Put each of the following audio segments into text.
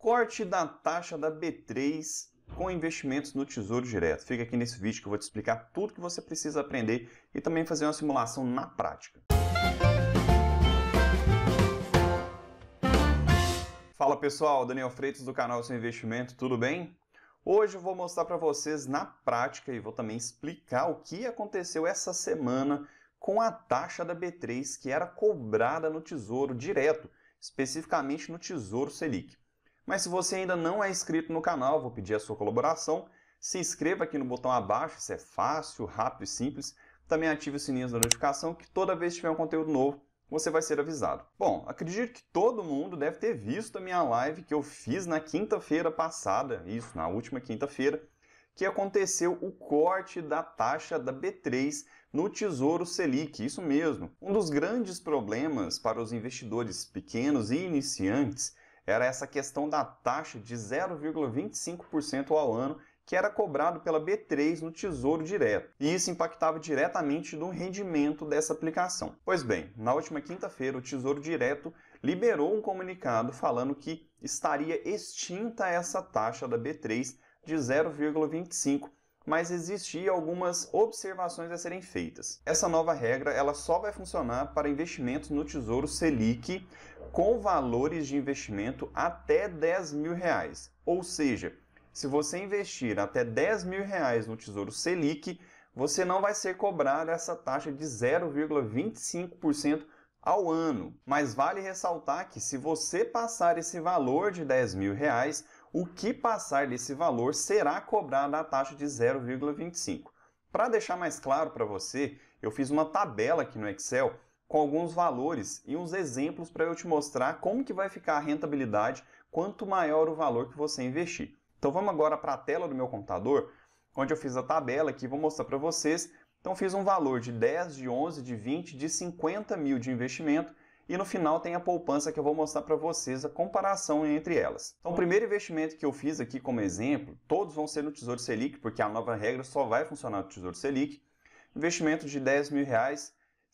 Corte da taxa da B3 com investimentos no Tesouro Direto. Fica aqui nesse vídeo que eu vou te explicar tudo que você precisa aprender e também fazer uma simulação na prática. Fala pessoal, Daniel Freitas do canal Seu Investimento, tudo bem? Hoje eu vou mostrar para vocês na prática e vou também explicar o que aconteceu essa semana com a taxa da B3 que era cobrada no Tesouro Direto, especificamente no Tesouro Selic. Mas se você ainda não é inscrito no canal, vou pedir a sua colaboração. Se inscreva aqui no botão abaixo, isso é fácil, rápido e simples. Também ative o sininho da notificação, que toda vez que tiver um conteúdo novo, você vai ser avisado. Bom, acredito que todo mundo deve ter visto a minha live que eu fiz na quinta-feira passada, isso, na última quinta-feira, que aconteceu o corte da taxa da B3 no Tesouro Selic, isso mesmo. Um dos grandes problemas para os investidores pequenos e iniciantes era essa questão da taxa de 0,25% ao ano que era cobrado pela B3 no Tesouro Direto, e isso impactava diretamente no rendimento dessa aplicação. Pois bem, na última quinta-feira, o Tesouro Direto liberou um comunicado falando que estaria extinta essa taxa da B3 de 0,25 mas existiam algumas observações a serem feitas. Essa nova regra ela só vai funcionar para investimentos no Tesouro Selic com valores de investimento até 10 mil reais. Ou seja, se você investir até 10 mil reais no Tesouro Selic, você não vai ser cobrado essa taxa de 0,25% ao ano. Mas vale ressaltar que se você passar esse valor de 10 mil reais, o que passar desse valor será cobrado a taxa de 0,25. Para deixar mais claro para você, eu fiz uma tabela aqui no Excel com alguns valores e uns exemplos para eu te mostrar como que vai ficar a rentabilidade quanto maior o valor que você investir. Então vamos agora para a tela do meu computador, onde eu fiz a tabela aqui, vou mostrar para vocês. Então fiz um valor de 10, de 11, de 20, de 50 mil de investimento e no final tem a poupança que eu vou mostrar para vocês a comparação entre elas. Então o primeiro investimento que eu fiz aqui como exemplo, todos vão ser no Tesouro Selic, porque a nova regra só vai funcionar no Tesouro Selic. Investimento de 10 mil reais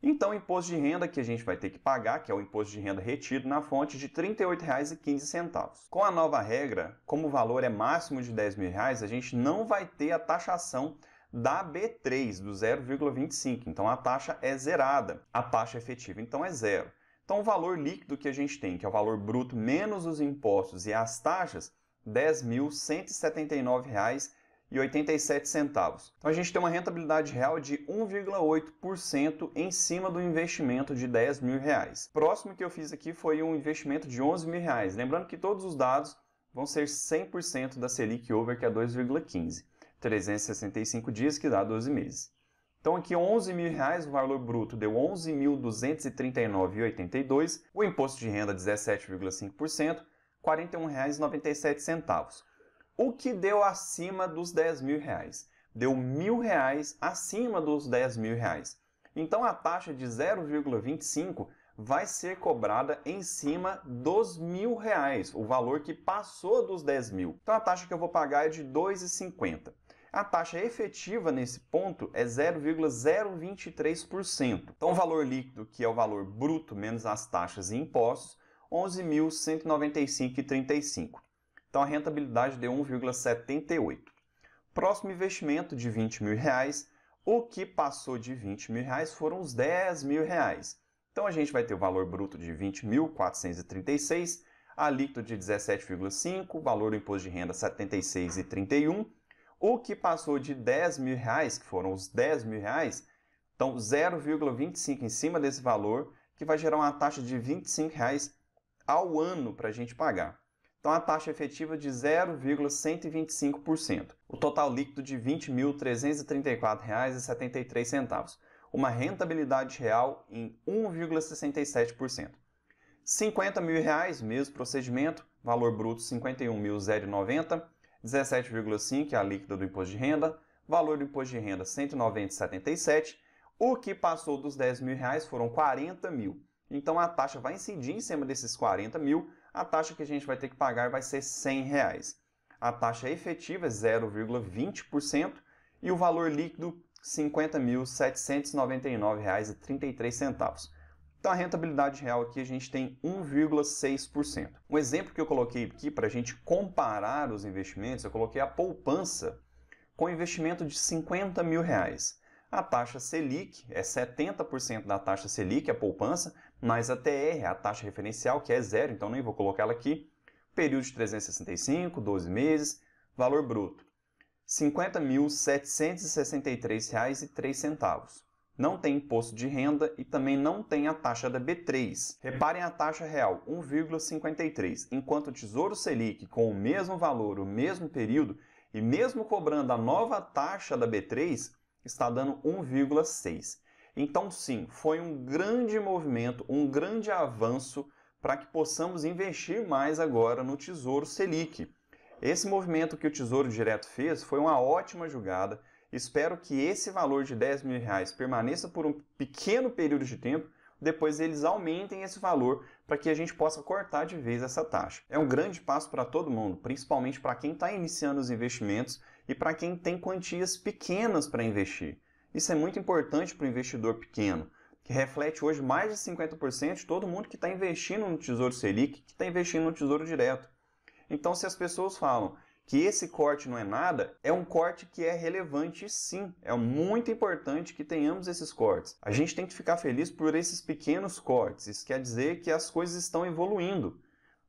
Então, o imposto de renda que a gente vai ter que pagar, que é o imposto de renda retido na fonte, é de R$ 38,15. Com a nova regra, como o valor é máximo de R$ 10.000, a gente não vai ter a taxação da B3, do 0,25. Então, a taxa é zerada. A taxa efetiva, então, é zero. Então, o valor líquido que a gente tem, que é o valor bruto menos os impostos e as taxas, R$ 10.179,00 e 87 centavos. Então a gente tem uma rentabilidade real de 1,8% em cima do investimento de 10 mil reais. Próximo que eu fiz aqui foi um investimento de 11 mil reais. Lembrando que todos os dados vão ser 100% da Selic Over, que é 2,15. 365 dias, que dá 12 meses. Então aqui 11 mil reais, o valor bruto deu 11.239,82, o imposto de renda 17,5%, R$ 41,97. O que deu acima dos 10 mil reais? Deu mil reais acima dos 10 mil reais. Então a taxa de 0,25 vai ser cobrada em cima dos mil reais, o valor que passou dos 10 mil. Então a taxa que eu vou pagar é de 2,50. A taxa efetiva nesse ponto é 0,023%. Então o valor líquido, que é o valor bruto menos as taxas e impostos, 11.195,35. Então a rentabilidade deu 1,78. Próximo investimento de 20 mil reais, o que passou de 20 mil reais foram os 10 mil reais. Então a gente vai ter o valor bruto de 20.436, alíquota de 17,5, valor do imposto de renda 76,31. O que passou de 10 mil reais, que foram os 10 mil reais, então 0,25 em cima desse valor, que vai gerar uma taxa de 25 reais ao ano para a gente pagar então a taxa efetiva é de 0,125%, o total líquido de R$ 20.334,73, uma rentabilidade real em 1,67%. R$ 50 mil, reais, mesmo procedimento, valor bruto R$ 51.090, 17,5 a líquida do imposto de renda, valor do imposto de renda R$ 190,77, o que passou dos 10 mil reais foram 40 mil. Então a taxa vai incidir em cima desses 40 mil, a taxa que a gente vai ter que pagar vai ser R$ 100. Reais. A taxa efetiva é 0,20% e o valor líquido R$ 50.799,33. Então a rentabilidade real aqui a gente tem 1,6%. Um exemplo que eu coloquei aqui para a gente comparar os investimentos, eu coloquei a poupança com investimento de R$ 50.000. A taxa Selic é 70% da taxa Selic, a poupança, mais a TR, a taxa referencial, que é zero, então nem vou colocar ela aqui. Período de 365, 12 meses, valor bruto R$ 50.763,03. Não tem imposto de renda e também não tem a taxa da B3. Reparem a taxa real, 1,53, enquanto o Tesouro Selic, com o mesmo valor, o mesmo período, e mesmo cobrando a nova taxa da B3, está dando 1,6. Então, sim, foi um grande movimento, um grande avanço para que possamos investir mais agora no Tesouro Selic. Esse movimento que o Tesouro Direto fez foi uma ótima jogada. Espero que esse valor de 10 mil reais permaneça por um pequeno período de tempo, depois eles aumentem esse valor para que a gente possa cortar de vez essa taxa. É um grande passo para todo mundo, principalmente para quem está iniciando os investimentos e para quem tem quantias pequenas para investir. Isso é muito importante para o investidor pequeno, que reflete hoje mais de 50% de todo mundo que está investindo no Tesouro Selic, que está investindo no Tesouro Direto. Então, se as pessoas falam que esse corte não é nada, é um corte que é relevante sim. É muito importante que tenhamos esses cortes. A gente tem que ficar feliz por esses pequenos cortes. Isso quer dizer que as coisas estão evoluindo.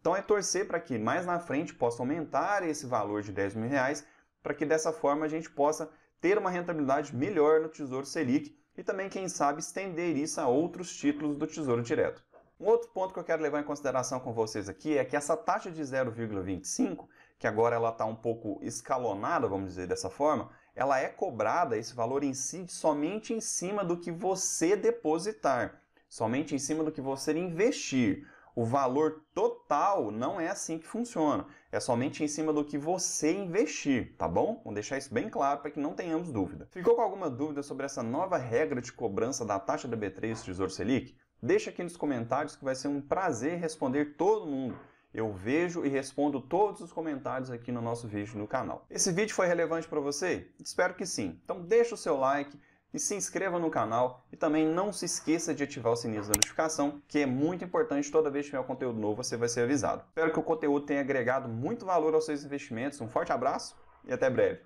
Então é torcer para que mais na frente possa aumentar esse valor de 10 mil reais para que dessa forma a gente possa ter uma rentabilidade melhor no Tesouro Selic e também, quem sabe, estender isso a outros títulos do Tesouro Direto. Um outro ponto que eu quero levar em consideração com vocês aqui é que essa taxa de 0,25, que agora ela está um pouco escalonada, vamos dizer dessa forma, ela é cobrada, esse valor incide somente em cima do que você depositar, somente em cima do que você investir. O valor total não é assim que funciona. É somente em cima do que você investir, tá bom? Vou deixar isso bem claro para que não tenhamos dúvida. Ficou com alguma dúvida sobre essa nova regra de cobrança da taxa da B3 Tesouro Selic? Deixa aqui nos comentários que vai ser um prazer responder todo mundo. Eu vejo e respondo todos os comentários aqui no nosso vídeo no canal. Esse vídeo foi relevante para você? Espero que sim. Então deixa o seu like, e se inscreva no canal e também não se esqueça de ativar o sininho da notificação, que é muito importante, toda vez que tiver um conteúdo novo você vai ser avisado. Espero que o conteúdo tenha agregado muito valor aos seus investimentos, um forte abraço e até breve.